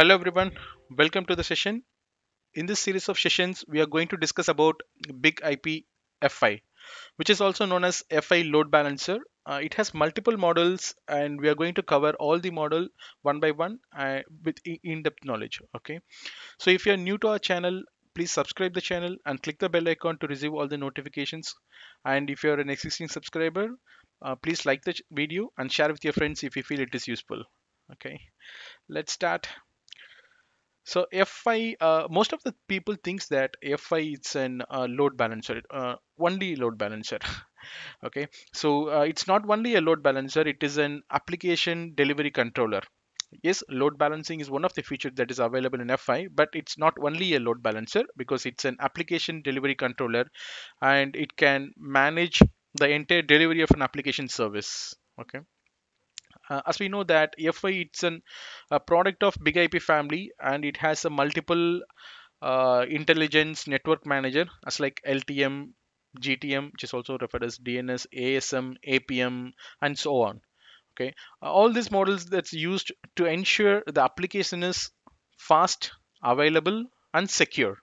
Hello everyone, welcome to the session. In this series of sessions, we are going to discuss about Big IP FI, which is also known as FI Load Balancer. Uh, it has multiple models and we are going to cover all the model one by one uh, with in-depth knowledge, okay? So if you are new to our channel, please subscribe the channel and click the bell icon to receive all the notifications. And if you are an existing subscriber, uh, please like the video and share with your friends if you feel it is useful. Okay, let's start. So FI, uh, most of the people thinks that FI it's an uh, load balancer, uh, only load balancer. okay, so uh, it's not only a load balancer; it is an application delivery controller. Yes, load balancing is one of the features that is available in FI, but it's not only a load balancer because it's an application delivery controller, and it can manage the entire delivery of an application service. Okay uh, as we know that FI it's an, a product of Big IP family and it has a multiple uh, intelligence network manager as like LTM, GTM, which is also referred as DNS, ASM, APM, and so on. Okay, uh, all these models that's used to ensure the application is fast, available, and secure.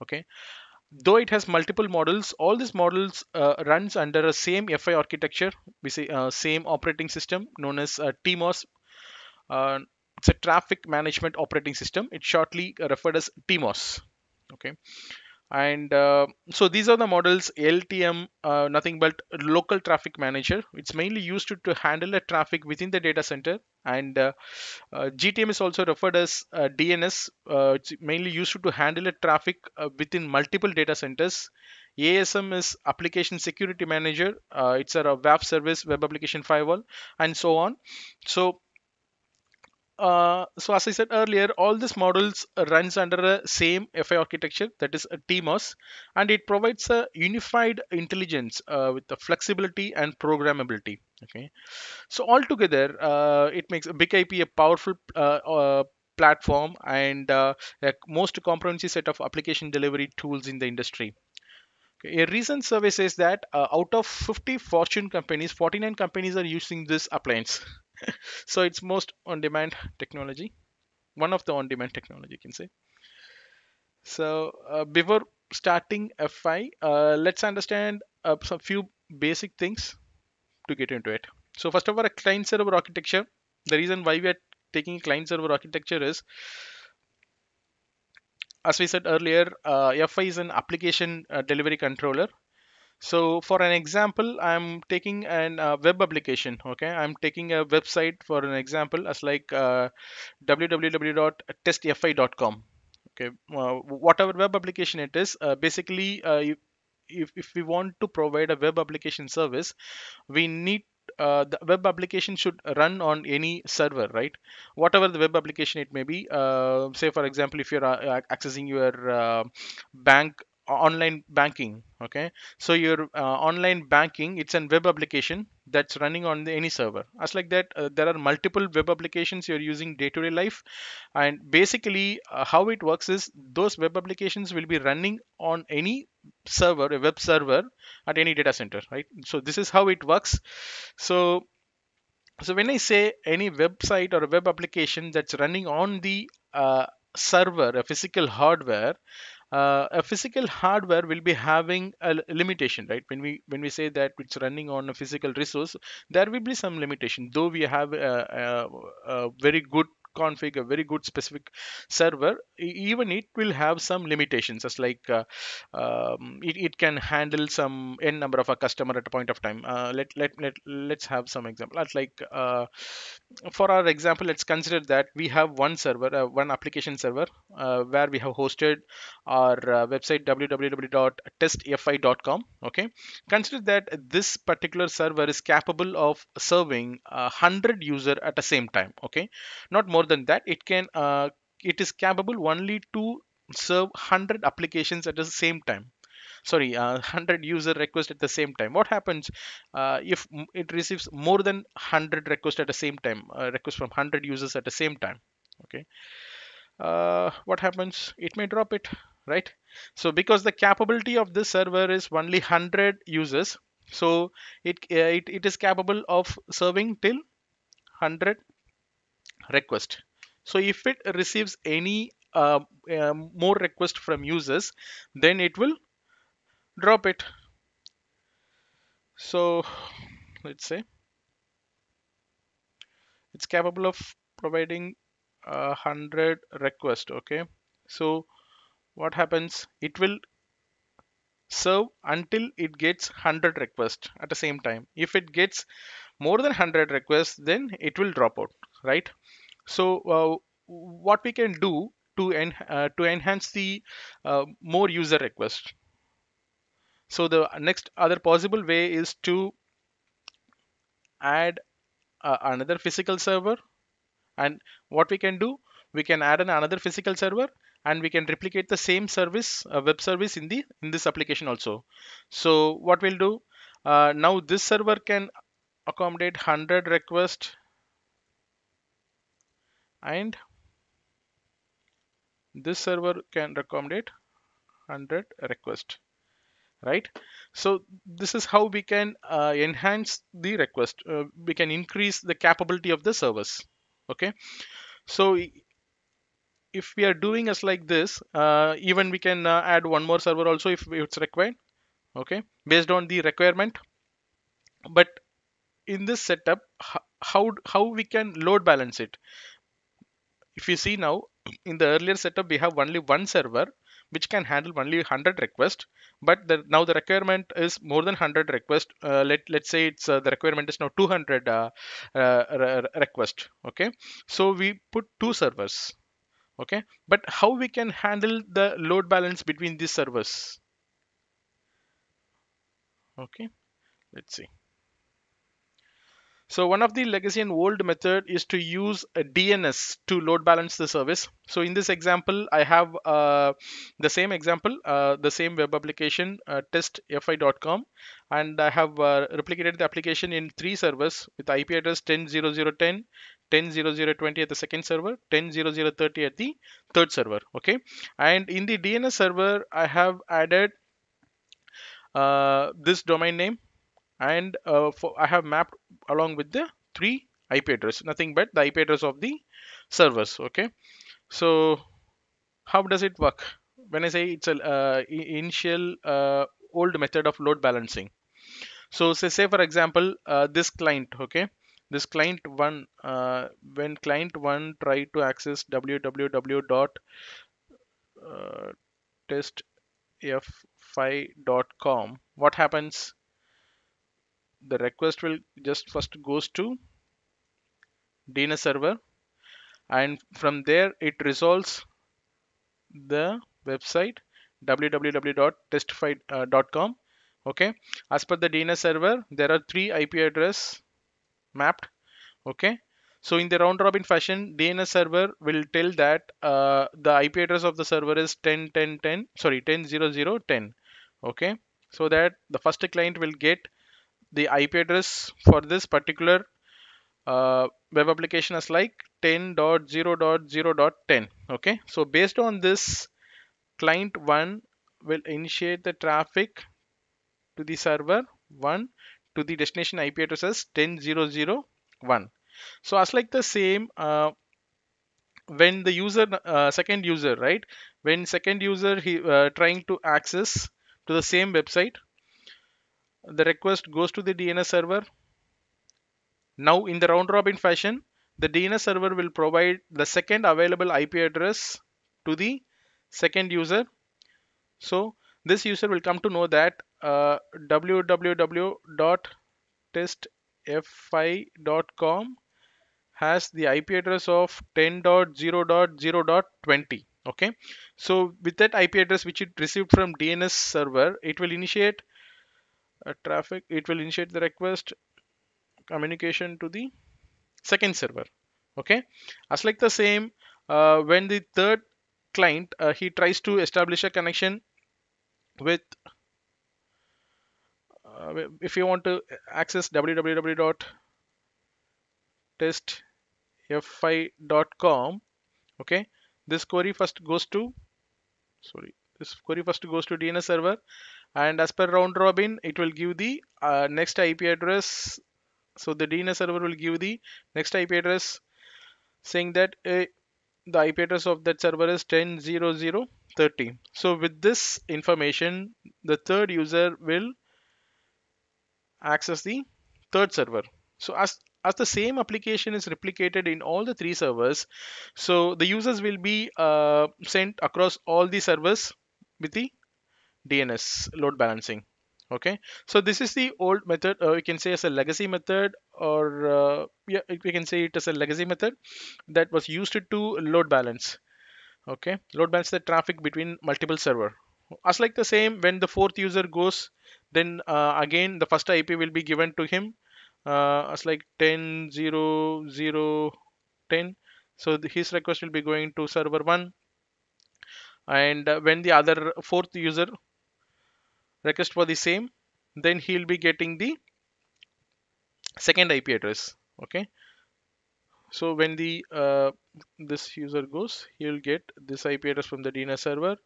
Okay, though it has multiple models all these models uh, runs under a same fi architecture we say uh, same operating system known as uh, tmos uh, it's a traffic management operating system it's shortly uh, referred as tmos okay and uh, so these are the models ltm uh, nothing but local traffic manager it's mainly used to, to handle the traffic within the data center and uh, uh gtm is also referred as uh, dns uh, it's mainly used to handle the traffic within multiple data centers asm is application security manager it's a web service web application firewall and so on so uh, so as I said earlier, all these models runs under the same FI architecture, that is a TMOS, and it provides a unified intelligence uh, with the flexibility and programmability. Okay, so altogether, uh, it makes IP a powerful uh, uh, platform and a most comprehensive set of application delivery tools in the industry. A recent survey says that out of 50 Fortune companies, 49 companies are using this appliance. so it's most on-demand technology, one of the on-demand technology you can say. So uh, before starting FI, uh, let's understand uh, some few basic things to get into it. So first of all, a client server architecture. The reason why we are taking client server architecture is, as we said earlier, uh, FI is an application uh, delivery controller so for an example, I'm taking a uh, web application. Okay, I'm taking a website for an example as like uh, www.testfi.com. Okay, uh, whatever web application it is, uh, basically, uh, if, if we want to provide a web application service, we need uh, the web application should run on any server, right? Whatever the web application it may be. Uh, say, for example, if you're uh, accessing your uh, bank online banking okay so your uh, online banking it's an web application that's running on the, any server as like that uh, there are multiple web applications you're using day to day life and basically uh, how it works is those web applications will be running on any server a web server at any data center right so this is how it works so so when i say any website or a web application that's running on the uh, server a physical hardware uh, a physical hardware will be having a limitation right when we when we say that it's running on a physical resource there will be some limitation though we have a, a, a very good config a very good specific server even it will have some limitations as like uh, um, it, it can handle some n number of a customer at a point of time uh, let, let, let let's have some example that's like uh, for our example let's consider that we have one server uh, one application server uh, where we have hosted our uh, website www.testfi.com okay consider that this particular server is capable of serving 100 user at the same time okay not more than that it can uh, it is capable only to serve 100 applications at the same time sorry uh, 100 user request at the same time what happens uh, if it receives more than 100 requests at the same time uh, request from 100 users at the same time okay uh, what happens it may drop it right so because the capability of this server is only 100 users so it, uh, it it is capable of serving till 100 request so if it receives any uh, uh, more request from users then it will drop it so let's say it's capable of providing a uh, 100 request okay so what happens it will serve until it gets 100 requests at the same time if it gets more than 100 requests then it will drop out right so uh, what we can do to en uh, to enhance the uh, more user request so the next other possible way is to add uh, another physical server and what we can do we can add an another physical server and we can replicate the same service a uh, web service in the in this application also so what we'll do uh, now this server can accommodate 100 requests and this server can accommodate 100 request right so this is how we can uh, enhance the request uh, we can increase the capability of the service okay so if we are doing as like this uh, even we can uh, add one more server also if it's required okay based on the requirement but in this setup how how we can load balance it if you see now in the earlier setup we have only one server which can handle only 100 requests but the, now the requirement is more than 100 requests uh, let, let's say it's uh, the requirement is now 200 uh, uh request okay so we put two servers okay but how we can handle the load balance between these servers okay let's see so one of the legacy and old method is to use a DNS to load balance the service. So in this example, I have uh, the same example, uh, the same web application uh, testfi.com and I have uh, replicated the application in three servers with IP address 10.0.0.10, 10.0.0.20 at the second server, 10.0.0.30 at the third server. Okay, and in the DNS server, I have added uh, this domain name, and uh, for, I have mapped along with the three IP address, nothing but the IP address of the servers. Okay, so how does it work? When I say it's a uh, initial uh, old method of load balancing. So say, say for example, uh, this client, okay, this client one uh, when client one try to access www 5com uh, what happens the request will just first goes to DNS server and from there it resolves the website www.testify.com uh, okay as per the DNS server there are three IP address mapped okay so in the round robin fashion DNS server will tell that uh, the IP address of the server is 10 10 10 sorry 10 0 0 10 okay so that the first client will get the IP address for this particular uh, web application as like 10.0.0.10 okay so based on this client 1 will initiate the traffic to the server 1 to the destination IP address as 10.0.0.1. So as like the same, uh, when the user, uh, second user, right? When second user he uh, trying to access to the same website, the request goes to the DNS server. Now in the round robin fashion, the DNS server will provide the second available IP address to the second user. So this user will come to know that uh, www.testfi.com has the IP address of 10.0.0.20. Okay, so with that IP address which it received from DNS server, it will initiate a uh, traffic, it will initiate the request communication to the second server. Okay, as like the same, uh, when the third client uh, he tries to establish a connection with uh, if you want to access www.testfi.com okay this query first goes to sorry this query first goes to DNS server and as per round robin it will give the uh, next IP address so the DNS server will give the next IP address saying that uh, the IP address of that server is 10.0.0.30 so with this information the third user will access the third server. So as as the same application is replicated in all the three servers, so the users will be uh, sent across all the servers with the DNS load balancing. Okay, so this is the old method. Uh, we can say as a legacy method, or uh, yeah, we can say it as a legacy method that was used to load balance. Okay, load balance the traffic between multiple server. As like the same, when the fourth user goes then uh, again the first IP will be given to him uh, as like 10 0 0 10 so the, his request will be going to server 1 and uh, when the other fourth user request for the same then he'll be getting the second IP address okay so when the uh, this user goes he'll get this IP address from the DNS server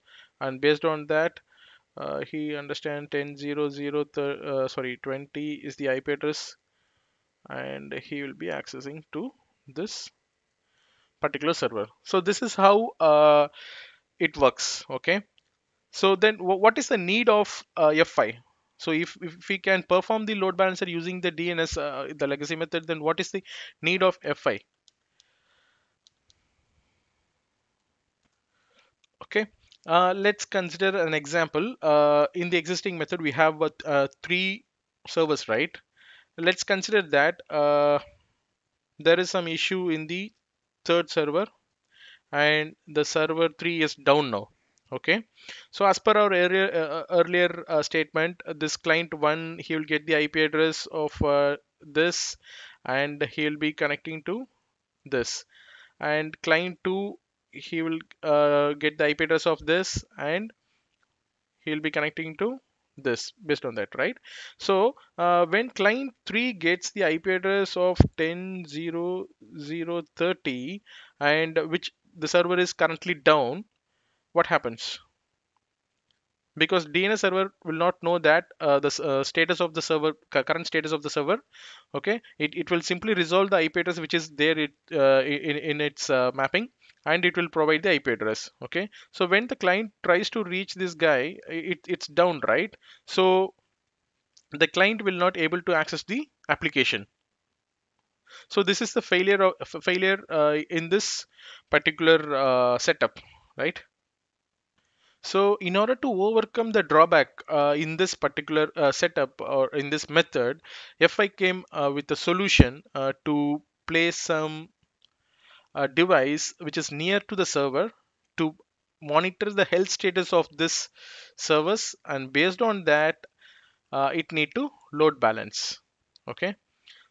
and based on that uh, he understand 10 0, 0 uh, sorry 20 is the IP address and he will be accessing to this particular server so this is how uh, it works okay so then what is the need of uh, fi so if, if we can perform the load balancer using the DNS uh, the legacy method then what is the need of fi okay uh, let's consider an example. Uh, in the existing method, we have uh, three servers, right? Let's consider that uh, there is some issue in the third server and the server 3 is down now. Okay, so as per our earlier, uh, earlier statement, this client 1, he will get the IP address of this and he'll be connecting to this and client 2 he will uh, get the IP address of this and he'll be connecting to this based on that right so uh, when client 3 gets the ip address of 10.0.0.30 and which the server is currently down what happens because dns server will not know that uh, the uh, status of the server current status of the server okay it, it will simply resolve the ip address which is there it, uh, in, in its uh, mapping and it will provide the IP address okay so when the client tries to reach this guy it, it's down right so the client will not able to access the application so this is the failure of failure uh, in this particular uh, setup right so in order to overcome the drawback uh, in this particular uh, setup or in this method fi came uh, with a solution uh, to place some a device which is near to the server to monitor the health status of this service and based on that uh, it need to load balance okay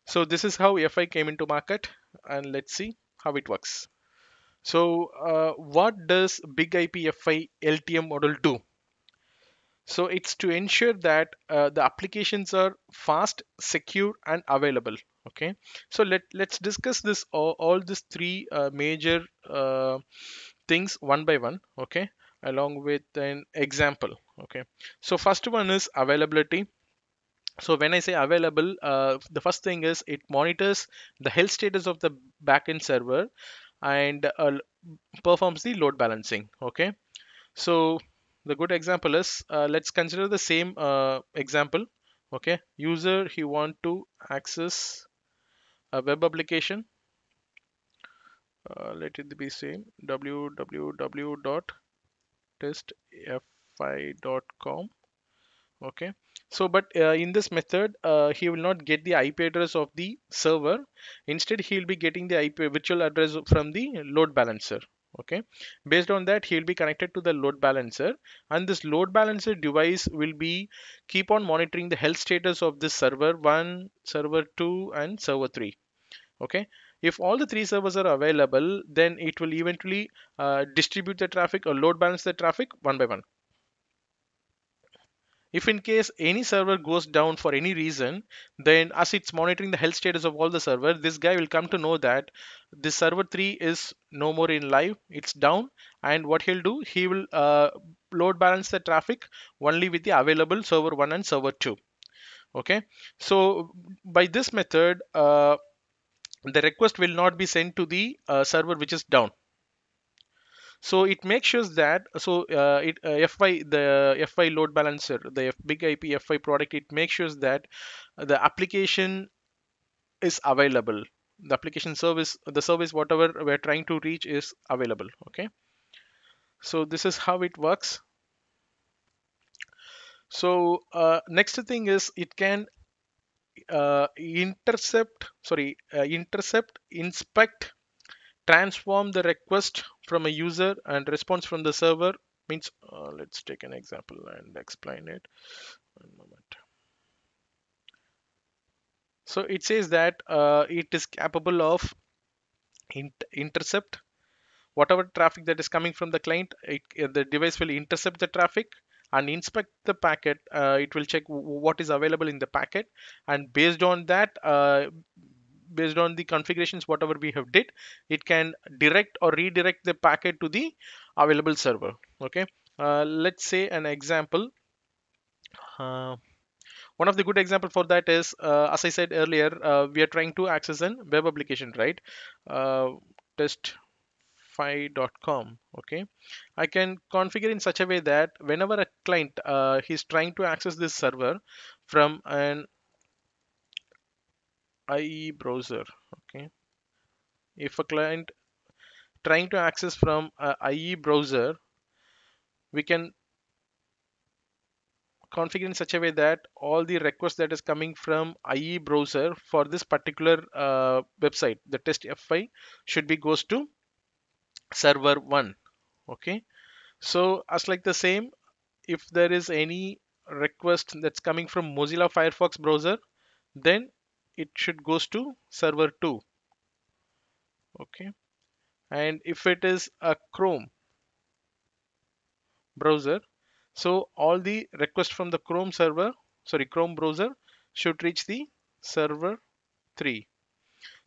so this is how fi came into market and let's see how it works so uh, what does big ip fi ltm model do so it's to ensure that uh, the applications are fast secure and available okay so let let's discuss this all, all these three uh, major uh, things one by one okay along with an example okay so first one is availability so when i say available uh, the first thing is it monitors the health status of the backend server and uh, performs the load balancing okay so the good example is uh, let's consider the same uh, example okay user he want to access a web application uh, let it be same www.testfi.com okay so but uh, in this method uh, he will not get the ip address of the server instead he will be getting the ip virtual address from the load balancer okay based on that he'll be connected to the load balancer and this load balancer device will be keep on monitoring the health status of this server 1 server 2 and server 3 okay if all the three servers are available then it will eventually uh, distribute the traffic or load balance the traffic one by one if in case any server goes down for any reason, then as it's monitoring the health status of all the server, this guy will come to know that this server 3 is no more in live, it's down. And what he'll do, he will uh, load balance the traffic only with the available server 1 and server 2. Okay, so by this method, uh, the request will not be sent to the uh, server which is down so it makes sure that so uh, it uh, fi the fi load balancer the F big ip fi product it makes sure that the application is available the application service the service whatever we're trying to reach is available okay so this is how it works so uh, next thing is it can uh, intercept sorry uh, intercept inspect transform the request from a user and response from the server means uh, let's take an example and explain it one moment so it says that uh, it is capable of int intercept whatever traffic that is coming from the client it, uh, the device will intercept the traffic and inspect the packet uh, it will check what is available in the packet and based on that uh, based on the configurations whatever we have did it can direct or redirect the packet to the available server okay uh, let's say an example uh, one of the good example for that is uh, as i said earlier uh, we are trying to access an web application right uh, test shopify.com okay i can configure in such a way that whenever a client uh, he's trying to access this server from an IE browser okay if a client trying to access from IE browser we can configure in such a way that all the requests that is coming from IE browser for this particular uh, website the test FI should be goes to server 1 okay so as like the same if there is any request that's coming from Mozilla Firefox browser then it should goes to server 2 okay and if it is a chrome browser so all the request from the chrome server sorry chrome browser should reach the server 3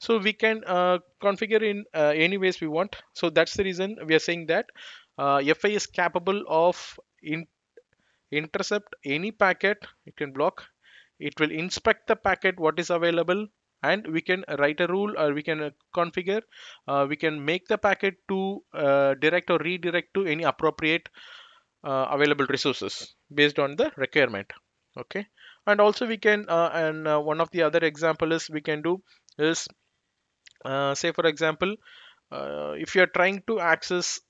so we can uh, configure in uh, any ways we want so that's the reason we are saying that uh, fi is capable of in intercept any packet it can block it will inspect the packet what is available and we can write a rule or we can uh, configure uh, we can make the packet to uh, direct or redirect to any appropriate uh, available resources based on the requirement okay and also we can uh, and uh, one of the other example is we can do is say for example if you are trying to access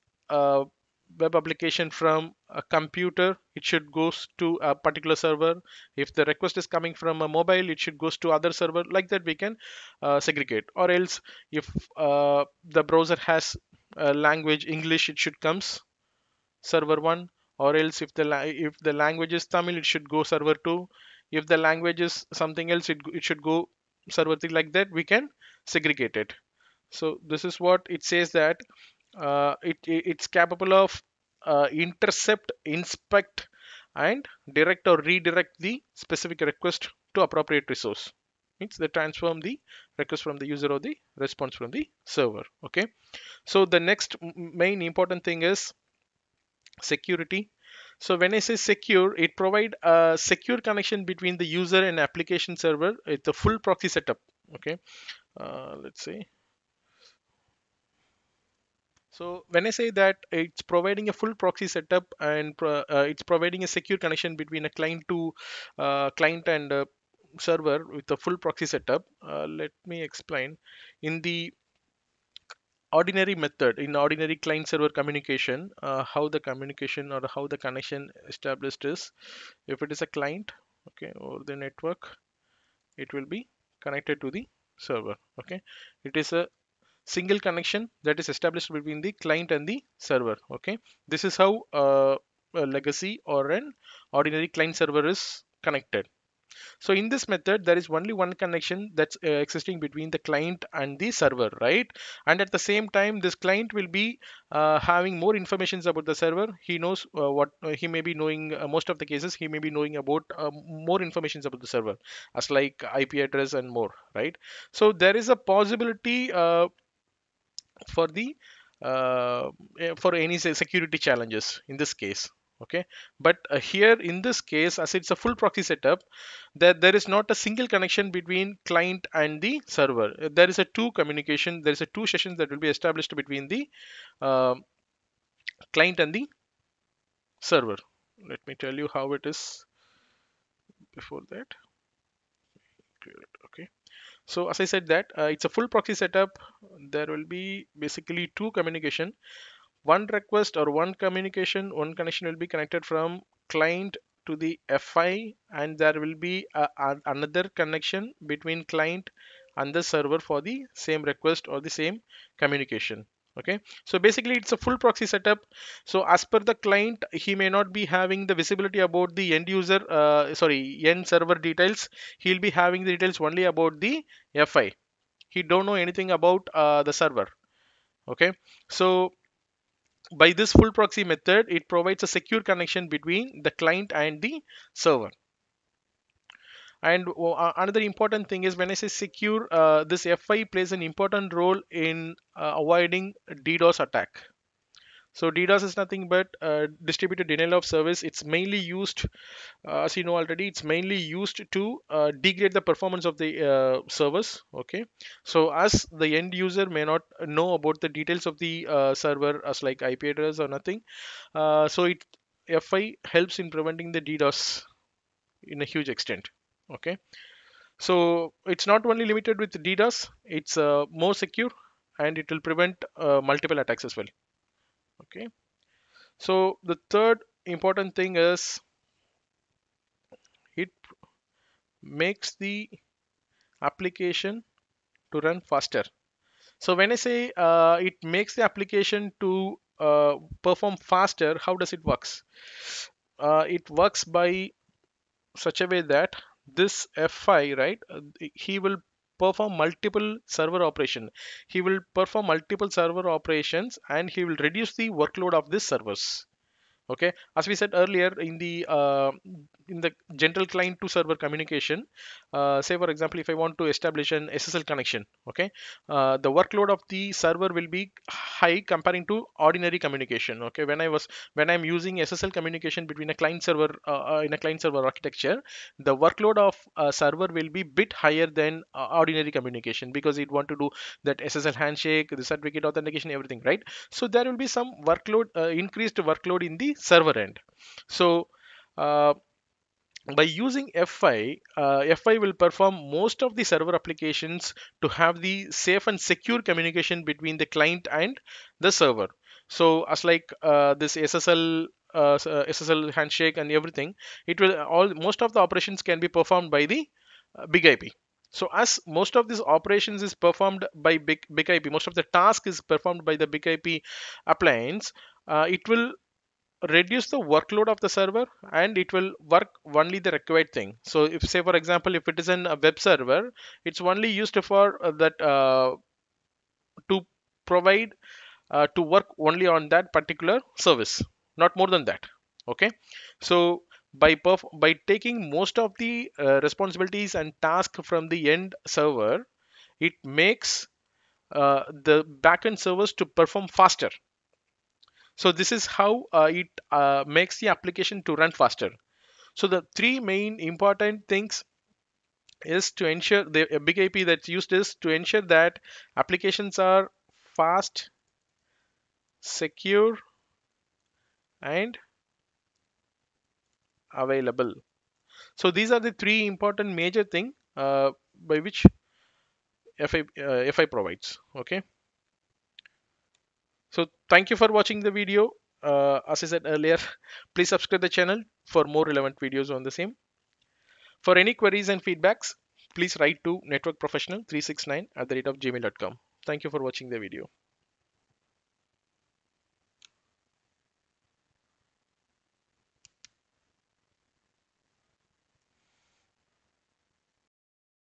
web application from a computer it should goes to a particular server if the request is coming from a mobile it should goes to other server like that we can uh, segregate or else if uh, the browser has a language english it should comes server 1 or else if the if the language is tamil it should go server 2 if the language is something else it, it should go server 3 like that we can segregate it so this is what it says that uh, it, it's capable of uh, intercept, inspect, and direct or redirect the specific request to appropriate resource means they transform the request from the user or the response from the server okay so the next main important thing is security so when i say secure it provide a secure connection between the user and application server it's a full proxy setup okay uh, let's see so when I say that it's providing a full proxy setup and uh, it's providing a secure connection between a client to uh, client and uh, server with a full proxy setup let me explain in the ordinary method in ordinary client server communication uh, how the communication or how the connection established is if it is a client okay or the network it will be connected to the server okay it is a single connection that is established between the client and the server okay this is how uh, a legacy or an ordinary client server is connected so in this method there is only one connection that's uh, existing between the client and the server right and at the same time this client will be uh, having more informations about the server he knows uh, what uh, he may be knowing uh, most of the cases he may be knowing about uh, more informations about the server as like IP address and more right so there is a possibility for the uh, eh, for any security challenges in this case okay but uh, here in this case as it's a full proxy setup that there is not a single connection between client and the server there is a two communication there is a two sessions that will be established between the uh, client and the server let me tell you how it is before that okay so as i said that uh, it's a full proxy setup there will be basically two communication one request or one communication one connection will be connected from client to the fi and there will be a, a, another connection between client and the server for the same request or the same communication okay so basically it's a full proxy setup so as per the client he may not be having the visibility about the end user uh, sorry end server details he'll be having the details only about the fi he don't know anything about uh, the server okay so by this full proxy method it provides a secure connection between the client and the server and uh, another important thing is when I say secure, uh, this FI plays an important role in uh, avoiding DDoS attack. So DDoS is nothing but uh, distributed denial of service. It's mainly used, uh, as you know already, it's mainly used to uh, degrade the performance of the service. Okay. So as the end user may not know about the details of the server as like IP address or nothing. so it FI helps in preventing the DDoS in a huge extent okay so it's not only limited with DDoS it's uh, more secure and it will prevent uh, multiple attacks as well okay so the third important thing is it makes the application to run faster so when I say uh, it makes the application to uh, perform faster, how does it works? Uh, it works by such a way that this FI right, uh, he will perform multiple server operation. He will perform multiple server operations and he will reduce the workload of this servers. Okay, as we said earlier in the uh, in the general client to server communication, uh, say for example if I want to establish an SSL connection okay uh, the workload of the server will be high comparing to ordinary communication okay when I was when I'm using SSL communication between a client server uh, uh, in a client server architecture the workload of a server will be bit higher than uh, ordinary communication because it want to do that SSL handshake the certificate authentication everything right so there will be some workload increased workload in the server end so uh, by using FI, FI uh, will perform most of the server applications to have the safe and secure communication between the client and the server. So as like uh, this SSL uh, SSL uh, handshake and everything, it will all most of the operations can be performed by the uh, big IP. So as most of these operations is performed by big, big IP, most of the task is performed by the big IP appliance, uh, it will reduce the workload of the server and it will work only the required thing so if say for example if it is in a web server it's only used for uh, that uh, to provide uh, to work only on that particular service not more than that okay so by by taking most of the uh, responsibilities and task from the end server it makes uh, the backend servers to perform faster so this is how uh, it uh, makes the application to run faster. So the three main important things is to ensure the big AP that's used is to ensure that applications are fast, secure, and available. So these are the three important major thing uh, by which FI, uh, FI provides. Okay thank you for watching the video. Uh, as I said earlier, please subscribe the channel for more relevant videos on the same. For any queries and feedbacks, please write to networkprofessional369 at the rate of gmail.com. Thank you for watching the video.